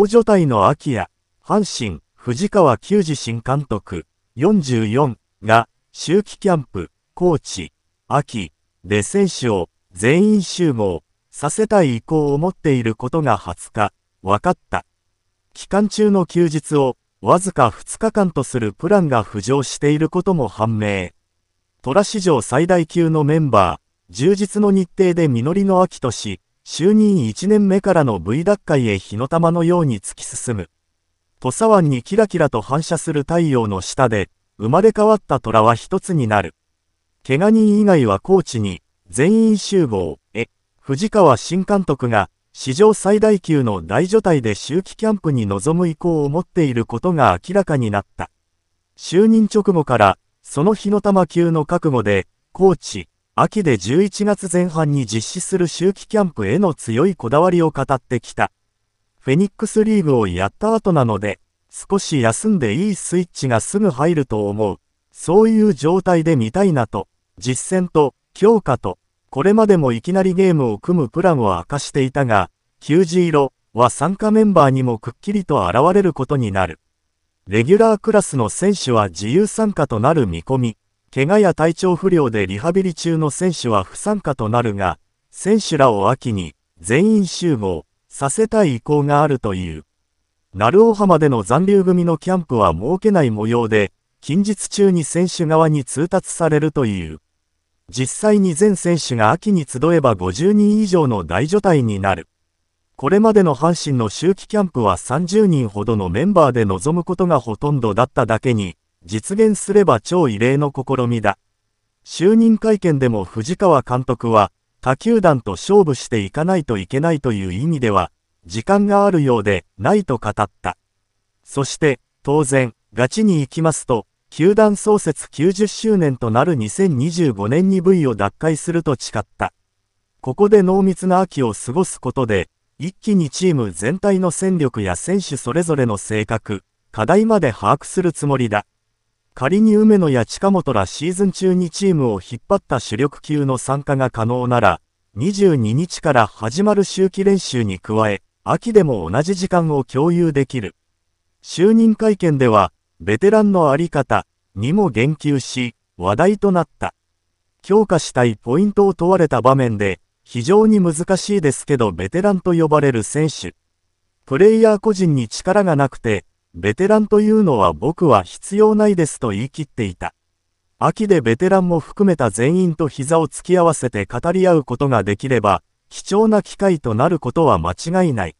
大所帯の秋や、阪神、藤川球児新監督、44が、秋季キャンプ、コーチ、秋、で選手を全員集合させたい意向を持っていることが20日、分かった。期間中の休日をわずか2日間とするプランが浮上していることも判明。虎史上最大級のメンバー、充実の日程で実りの秋とし、就任1年目からの V 脱会へ火の玉のように突き進む。土佐湾にキラキラと反射する太陽の下で、生まれ変わった虎は一つになる。怪我人以外はコーチに、全員集合、え、藤川新監督が、史上最大級の大所帯で秋季キャンプに臨む意向を持っていることが明らかになった。就任直後から、その火の玉級の覚悟で、コーチ、秋で11月前半に実施する秋季キャンプへの強いこだわりを語ってきた。フェニックスリーグをやった後なので、少し休んでいいスイッチがすぐ入ると思う。そういう状態で見たいなと、実践と、強化と、これまでもいきなりゲームを組むプランを明かしていたが、球児色は参加メンバーにもくっきりと現れることになる。レギュラークラスの選手は自由参加となる見込み。怪我や体調不良でリハビリ中の選手は不参加となるが、選手らを秋に全員集合させたい意向があるという。鳴尾浜での残留組のキャンプは設けない模様で、近日中に選手側に通達されるという。実際に全選手が秋に集えば50人以上の大所帯になる。これまでの阪神の秋季キャンプは30人ほどのメンバーで臨むことがほとんどだっただけに、実現すれば超異例の試みだ。就任会見でも藤川監督は、他球団と勝負していかないといけないという意味では、時間があるようでないと語った。そして、当然、ガチに行きますと、球団創設90周年となる2025年に V を脱会すると誓った。ここで濃密な秋を過ごすことで、一気にチーム全体の戦力や選手それぞれの性格、課題まで把握するつもりだ。仮に梅野や近本らシーズン中にチームを引っ張った主力級の参加が可能なら、22日から始まる秋季練習に加え、秋でも同じ時間を共有できる。就任会見では、ベテランのあり方にも言及し、話題となった。強化したいポイントを問われた場面で、非常に難しいですけどベテランと呼ばれる選手。プレイヤー個人に力がなくて、ベテランというのは僕は必要ないですと言い切っていた。秋でベテランも含めた全員と膝を突き合わせて語り合うことができれば、貴重な機会となることは間違いない。